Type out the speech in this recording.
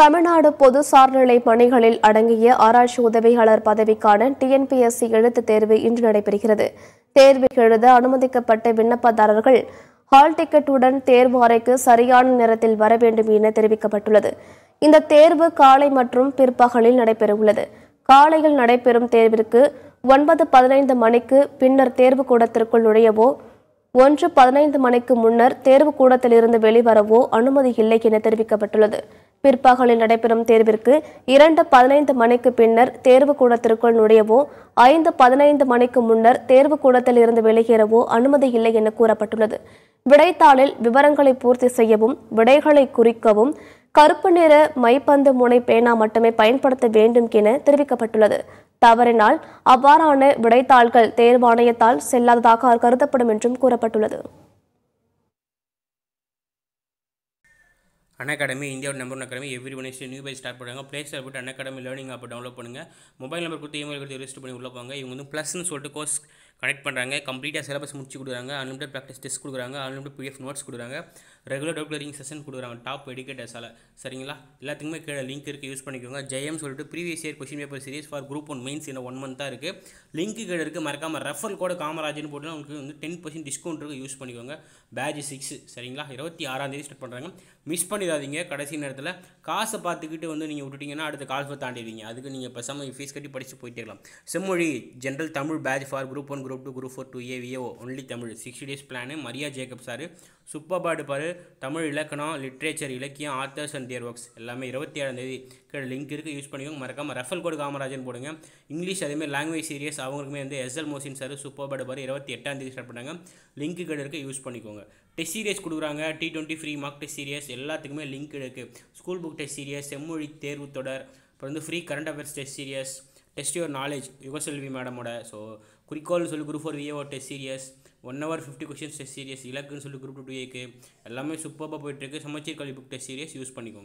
தமிழ்நாடு பொது சார்நிலை பணிகளில் அடங்கிய ஆராய்ச்சி உதவியாளர் பதவிக்கான டிஎன்பிஎஸ்சி எழுத்துத் தேர்வு இன்று நடைபெறுகிறது தேர்வு எழுத அனுமதிக்கப்பட்ட விண்ணப்பதாரர்கள் ஹால் டிக்கெட்டுடன் தேர்வு அறைக்கு சரியான நேரத்தில் வர வேண்டும் என தெரிவிக்கப்பட்டுள்ளது இந்த தேர்வு காலை மற்றும் பிற்பகலில் நடைபெறவுள்ளது காலையில் நடைபெறும் தேர்விற்கு ஒன்பது பதினைந்து மணிக்கு பின்னர் தேர்வு கூடத்திற்குள் நுழையவோ ஒன்று பதினைந்து மணிக்கு முன்னர் தேர்வு கூடத்திலிருந்து வெளிவரவோ அனுமதி இல்லை என தெரிவிக்கப்பட்டுள்ளது பிற்பகலில் நடைபெறும் தேர்விற்கு இரண்டு பதினைந்து மணிக்கு பின்னர் தேர்வு கூடத்திற்குள் நுழையவோ ஐந்து பதினைந்து மணிக்கு முன்னர் தேர்வு கூடத்தில் இருந்து வெளியேறவோ அனுமதி இல்லை என கூறப்பட்டுள்ளது விடைத்தாளில் விவரங்களை பூர்த்தி செய்யவும் விடைகளை குறிக்கவும் கருப்பு நிற மைப்பந்து முனை பேனா மட்டுமே பயன்படுத்த வேண்டும் என தெரிவிக்கப்பட்டுள்ளது தவறினால் அவ்வாறான விடைத்தாள்கள் தேர்வாணையத்தால் செல்லாததாக கருதப்படும் என்றும் கூறப்பட்டுள்ளது அன் அகாடமி இந்தியாவோட number one academy every Wednesday new பை ஸ்டார்ட் பண்ணுறாங்க ப்ளே ஸ்டார் போட்டு Unacademy learning app download பண்ணுங்கள் மொபைல் நம்பர் கொடுத்து இமெயில் கொடுத்து ரிஜிஸ்டர் பண்ணி உள்ள போங்க இவங்க வந்து ப்ளஸ்ன்னு சொல்லிட்டு கோர்ஸ் கனெக்ட் பண்ணுறாங்க கம்ப்ளீட்டாக சிலபஸ் முடிச்சு கொடுக்குறாங்க அன்லிமிட்டட் ப்ராக்டிஸ் டெஸ்ட் கொடுக்குறாங்க அன்லிமிட்டட் பிஎஃப் நோட்ஸ் கொடுக்குறாங்க ரெகுலர் டவுட் கிளியரிங் செஷன் கொடுக்குறாங்க டாப் எடுக்கேட்டர்ஸால் சரிங்களா எல்லாத்துக்குமே கீழே லிங்க் இருக்குது யூஸ் பண்ணிக்கோங்க ஜெயம் சொல்லிட்டு previous year question paper series for group one mains என்ன ஒன் மந்த்தாக இருக்குது லிங்க்கு கீழே இருக்குது மறக்காமல் ரெஃபர் கோட காமராஜன் போட்டு உங்களுக்கு வந்து டென் பர்சன்ட் டிஸ்கவுண்ட் இருக்குது யூஸ் பண்ணிக்கோங்க பேஜ் சிக்ஸ் சரிங்களா இருபத்தி ஆறாம் தேதி ஸ்டார்ட் பண்ணுறாங்க மிஸ் பண்ணிடாதீங்க கடைசி நேரத்தில் காசை பார்த்துக்கிட்டு வந்து நீங்கள் விட்டுட்டிங்கன்னா அடுத்த கால்ஃபை தாண்டிடுவீங்க அதுக்கு நீங்கள் பேசாமல் ஃபீஸ் கட்டி படித்து போயிட்டே இருக்கலாம் செம்மொழி general Tamil batch for group one group two group four two A VAO only Tamil sixty days plan Maria Jacob sir பாடு எடுப்பார் தமிழ் இலக்கணம் லிட்ரேச்சர் இலக்கியம் ஆர்த்தர்ஸ் அண்ட் தியர் ஒர்க்ஸ் எல்லாமே இருபத்தி ஏழாம் தேதி லிங்க் இருக்குது யூஸ் பண்ணிக்கோங்க மறக்காமல் ரெஃபல் கோடு காமராஜன் போடுங்க இங்கிலீஷ் அதேமாதிரி லாங்குவேஜ் சீரியஸ் அவங்களுக்குமே வந்து எஸ்எல் மோசின் சார் பாடு எடுப்பார் இருபத்தி எட்டாம் தேதி ஸ்டார்ட் பண்ணாங்க லிங்க் கடை இருக்குது யூஸ் பண்ணிக்கோங்க டெஸ்ட் சீரியஸ் கொடுக்குறாங்க T twenty free mock test series எல்லாத்துக்குமே லிங்க் இருக்குது ஸ்கூல் புக் டெஸ்ட் சீரியஸ் செம்மொழி தேர்வு தொடர் அப்புறம் வந்து free current affairs test series test your knowledge Yugaselvi மேடமோட ஸோ குறிக்கோள்னு சொல்லி group four VAO test series one hour fifty question test series இலக்குன்னு சொல்லி குரூப் டூ ஏக்கு எல்லாமே சூப்பராக போயிட்டுருக்கு சமச்சீர் கல்வி புக் டெஸ்ட் சீரியஸ் யூஸ் பண்ணிக்கோங்க